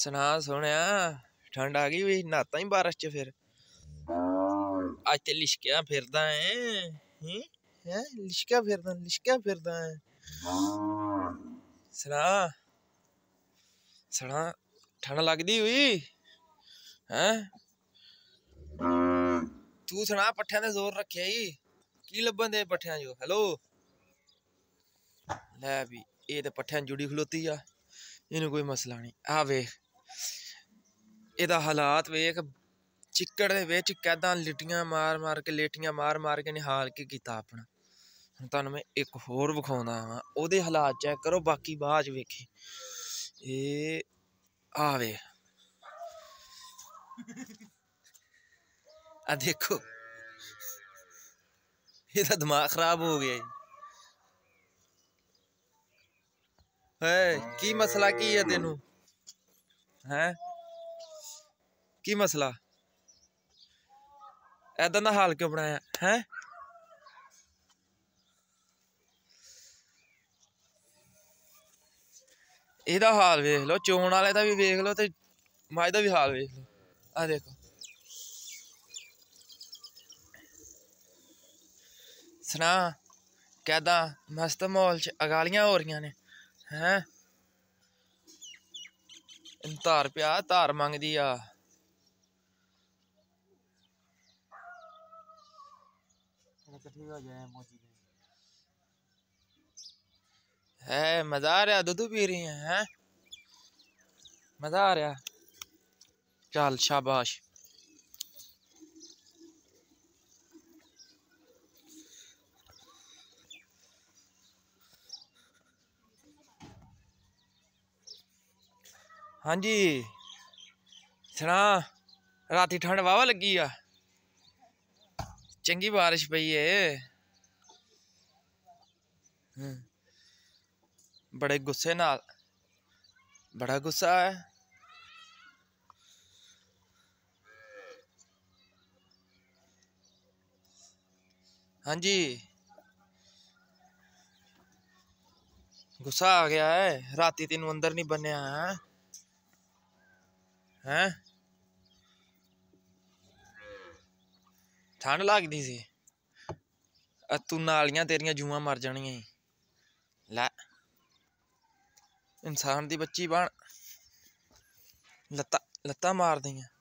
सुना सुने ठंड आ गई भी नाता ही बारिश च फिर अज ते लिशकिया फिर है लिशकिया फिर लिशकिया फिर है सुना सना ठंड लगती हुई है तू सुना पठिया ने जोर रखे ही की लभन दे पठिया जो हेलो ਲੈ ਵੀ ਇਹ ਤੇ ਪੱਠਿਆਂ ਜੁੜੀ ਖਲੋਤੀ ਆ ਇਹਨੂੰ ਕੋਈ ਮਸਲਾ ਨਹੀਂ ਆ ਵੇਖ यदा हालात वेख चिकड़ कैदा लिटिया मार मार के लेटिया मार मार के निहाल के किया अपना हम तुम मैं एक होर विखा वा वो हालात चैक करो बाकी बाद वेखे ये आवे देखो ये तो दिमाग खराब हो गया जी है की मसला की है तेनू ਹੈ ਕੀ ਮਸਲਾ ਐਦਾਂ ਦਾ ਹਾਲ ਕਿਉਂ ਬਣਾਇਆ ਹੈ ਇਹਦਾ ਹਾਲ ਵੇਖ ਲਓ ਚੋਣ ਵਾਲੇ ਦਾ ਵੀ ਵੇਖ ਲਓ ਤੇ ਮਾਜ ਦਾ ਵੀ ਹਾਲ ਵੇਖ ਲਓ ਆ ਦੇਖੋ ਸੁਣਾ ਕਹਦਾ ਮਸਤ ਮਾਹੌਲ ਚ ਅਗਾਲੀਆਂ ਹੋ ਰਹੀਆਂ ਨੇ ਹੈ ਧਾਰ ਪਿਆ ਧਾਰ ਮੰਗਦੀ आ है मजा आ रहा दुध पी रही है, है? मजा आ रहा चल शाबाश हाँ जी सुना रात ठंड वाहवा लगी आ चंगी बारिश पई है बड़े गुस्से नाल बड़ा गुस्सा है हाँ जी गुस्सा आ गया है राती तेन अंदर नहीं बनया है हैं ਠੰਡ ਲੱਗਦੀ ਸੀ ਅ ਤੂੰ ਨਾਲੀਆਂ ਤੇਰੀਆਂ ਜੂਆਂ ਮਰ ਜਾਣੀਆਂ ਲੈ ਇਨਸਾਨ ਦੀ ਬੱਚੀ ਬਣ ਲੱਤਾ ਲੱਤਾ ਮਾਰਦੀਆਂ